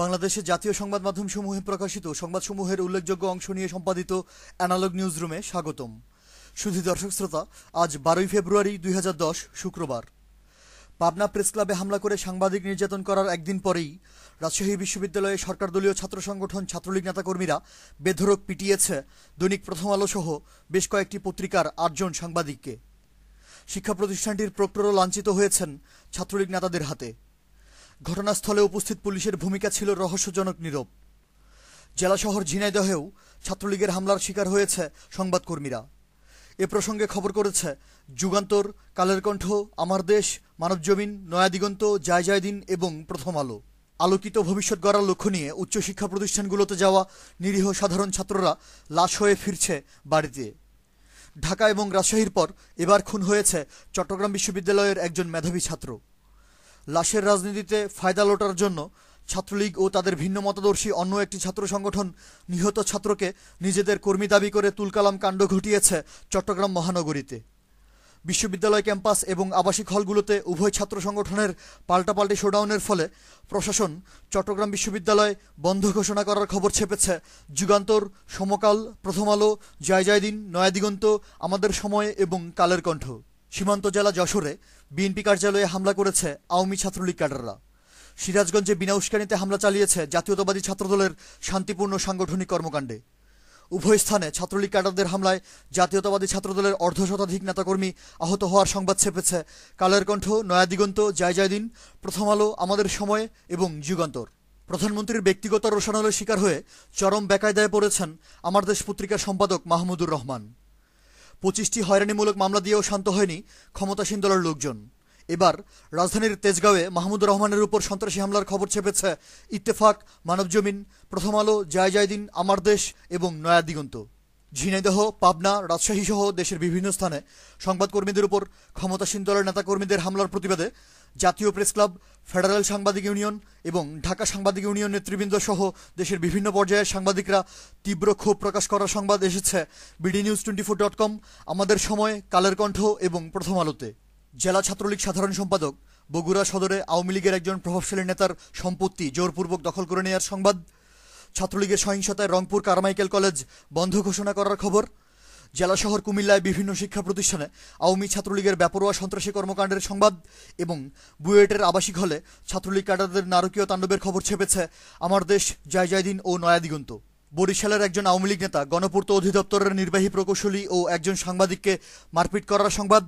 বাংলাদেশের জাতীয় সংবাদ মাধ্যমসমূহে প্রকাশিত সংবাদসমূহের উল্লেখযোগ্য অংশ নিয়ে সম্পাদিত অ্যানালগ নিউজ রুমে স্বাগতম শুধু দর্শক শ্রোতা আজ বারোই ফেব্রুয়ারি দুই শুক্রবার পাবনা প্রেস ক্লাবে হামলা করে সাংবাদিক নির্যাতন করার একদিন পরেই রাজশাহী বিশ্ববিদ্যালয়ে সরকার দলীয় ছাত্র সংগঠন ছাত্রলীগ নেতাকর্মীরা বেধরক পিটিয়েছে দৈনিক প্রথম আলো সহ বেশ কয়েকটি পত্রিকার আটজন সাংবাদিককে শিক্ষা প্রতিষ্ঠানটির প্রক্টরও লাঞ্ছিত হয়েছেন ছাত্রলীগ নেতাদের হাতে ঘটনাস্থলে উপস্থিত পুলিশের ভূমিকা ছিল রহস্যজনক নীরব জেলা শহর ঝিনাইদহেও ছাত্রলীগের হামলার শিকার হয়েছে সংবাদকর্মীরা এ প্রসঙ্গে খবর করেছে যুগান্তর কালের কণ্ঠ আমার দেশ মানবজমিন নয়াদিগন্ত যায় জায় দিন এবং প্রথম আলো আলোকিত ভবিষ্যৎ গড়ার লক্ষ্য নিয়ে উচ্চশিক্ষা প্রতিষ্ঠানগুলোতে যাওয়া নিরীহ সাধারণ ছাত্ররা লাশ হয়ে ফিরছে বাড়িতে ঢাকা এবং রাজশাহীর পর এবার খুন হয়েছে চট্টগ্রাম বিশ্ববিদ্যালয়ের একজন মেধাবী ছাত্র লাশের রাজনীতিতে ফায়দা লোটার জন্য ছাত্রলীগ ও তাদের ভিন্ন মতাদর্শী অন্য একটি ছাত্র সংগঠন নিহত ছাত্রকে নিজেদের কর্মী দাবি করে তুলকালাম কাণ্ড ঘটিয়েছে চট্টগ্রাম মহানগরীতে বিশ্ববিদ্যালয় ক্যাম্পাস এবং আবাসিক হলগুলোতে উভয় ছাত্র সংগঠনের পাল্টাপাল্টি শোডাউনের ফলে প্রশাসন চট্টগ্রাম বিশ্ববিদ্যালয় বন্ধ ঘোষণা করার খবর ছেপেছে যুগান্তর সমকাল প্রথম আলো জয় জয় দিন নয়া দিগন্ত আমাদের সময় এবং কালের কণ্ঠ সীমান্ত জেলা যশোরে বিএনপি কার্যালয়ে হামলা করেছে আওয়ামী ছাত্রলীগ ক্যাডাররা সিরাজগঞ্জে বিনা উস্কানিতে হামলা চালিয়েছে জাতীয়তাবাদী ছাত্রদলের শান্তিপূর্ণ সাংগঠনিক কর্মকাণ্ডে উভয় স্থানে ছাত্রলীগ ক্যাডারদের হামলায় জাতীয়তাবাদী ছাত্রদলের অর্ধশতাধিক নেতাকর্মী আহত হওয়ার সংবাদ ছেপেছে কালের কণ্ঠ নয়াদিগন্ত জয় দিন প্রথম আলো আমাদের সময় এবং যুগান্তর প্রধানমন্ত্রীর ব্যক্তিগত রোষানলের শিকার হয়ে চরম বেকায়দায় পড়েছেন আমার দেশ পত্রিকার সম্পাদক মাহমুদুর রহমান পঁচিশটি হয়রানিমূলক মামলা দিয়েও শান্ত হয়নি ক্ষমতাসীন দলের লোকজন এবার রাজধানীর তেজগাঁওয়ে মাহমুদুর রহমানের উপর সন্ত্রাসী হামলার খবর ছেপেছে ইত্তেফাক মানবজমিন প্রথম আলো জয় জায়দিন আমার দেশ এবং নয়া দিগন্ত ঝিনাইদহ পাবনা রাজশাহী সহ দেশের বিভিন্ন স্থানে সংবাদকর্মীদের উপর ক্ষমতাসীন দলের নেতাকর্মীদের হামলার প্রতিবাদে জাতীয় প্রেস ক্লাব ফেডারেল সাংবাদিক ইউনিয়ন এবং ঢাকা সাংবাদিক ইউনিয়ন নেতৃবৃন্দ সহ দেশের বিভিন্ন পর্যায়ের সাংবাদিকরা তীব্র ক্ষোভ প্রকাশ করার সংবাদ এসেছে BD news twenty four dot com Amader Shomoy কালের কণ্ঠ এবং প্রথম আলোতে জেলা ছাত্রলীগ সাধারণ সম্পাদক বগুড়া সদরে আওয়ামী লীগের একজন প্রভাবশালী নেতার সম্পত্তি জোরপূর্বক দখল করে নেওয়ার সংবাদ ছাত্রলীগের সহিংসতায় রংপুর কারমাইকেল কলেজ বন্ধ ঘোষণা করার খবর জেলা শহর কুমিল্লায় বিভিন্ন শিক্ষা প্রতিষ্ঠানে আওয়ামী ছাত্রলীগের ব্যাপরোয়া সন্ত্রাসী কর্মকাণ্ডের সংবাদ এবং বুয়েটের আবাসিক হলে ছাত্রলীগ ক্যাডারদের নারকীয় তাণ্ডবের খবর ছেপেছে আমার দেশ জয় জায়দিন ও নয়া দিগন্ত বরিশালের একজন আওয়ামী লীগ নেতা গণপূর্ত অধিদপ্তরের নির্বাহী প্রকৌশলী ও একজন সাংবাদিককে মারপিট করার সংবাদ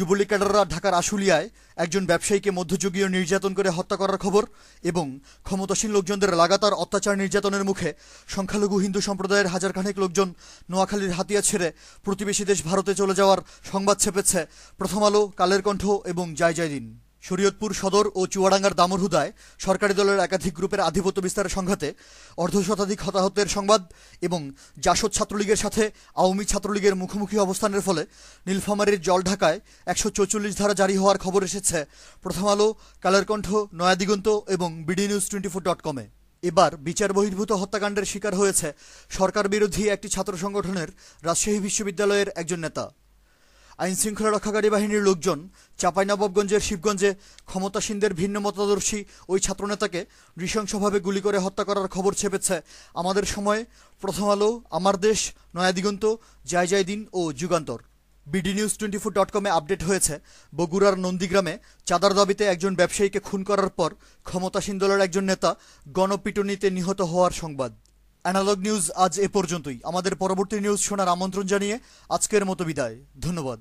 যুবলীগ ক্যাডাররা ঢাকার আশুলিয়ায় একজন ব্যবসায়ীকে মধ্যযুগীয় নির্যাতন করে হত্যা করার খবর এবং ক্ষমতাসীন লোকজনদের লাগাতার অত্যাচার নির্যাতনের মুখে সংখ্যালঘু হিন্দু সম্প্রদায়ের হাজারখানেক লোকজন নোয়াখালীর হাতিয়া ছেড়ে প্রতিবেশী দেশ ভারতে চলে যাওয়ার সংবাদ ছেপেছে প্রথম আলো কালের কণ্ঠ এবং জয় জয় দিন শরীয়তপুর সদর ও চুয়াডাঙ্গার দামরহুদায় সরকারি দলের একাধিক গ্রুপের আধিপত্য বিস্তারের সংঘাতে অর্ধশতাধিক হতাহতের সংবাদ এবং জাসদ ছাত্রলীগের সাথে আওয়ামী ছাত্রলীগের মুখোমুখি অবস্থানের ফলে নীলফামারীর জল ঢাকায় একশো চৌচল্লিশ ধারা জারি হওয়ার খবর এসেছে প্রথম আলো কালারকণ্ঠ নয়াদিগন্ত এবং BD news twenty four dot কমে এবার বিচার বহির্ভূত হত্যাকাণ্ডের শিকার হয়েছে সরকার বিরোধী একটি ছাত্র সংগঠনের রাজশাহী বিশ্ববিদ্যালয়ের একজন নেতা আইন শৃঙ্খলা রক্ষাকারী বাহিনীর লোকজন চাঁপাইনবাবগঞ্জের শিবগঞ্জে ক্ষমতাসীনদের ভিন্ন মতাদর্শী ওই ছাত্রনেতাকে নৃশংসভাবে গুলি করে হত্যা করার খবর ছেপেছে আমাদের সময়ে প্রথম আলো আমার দেশ নয়াদিগন্ত জয় জয় দিন ও Jugantor BD news twenty four dot কমে আপডেট হয়েছে বগুড়ার নন্দীগ্রামে চাঁদার দাবিতে একজন ব্যবসায়ীকে খুন করার পর ক্ষমতাসীন দলের একজন নেতা গণপিটুনিতে নিহত হওয়ার সংবাদ অ্যানালগ নিউজ আজ এ পর্যন্তই আমাদের পরবর্তী নিউজ শোনার আমন্ত্রণ জানিয়ে আজকের মতো বিদায় ধন্যবাদ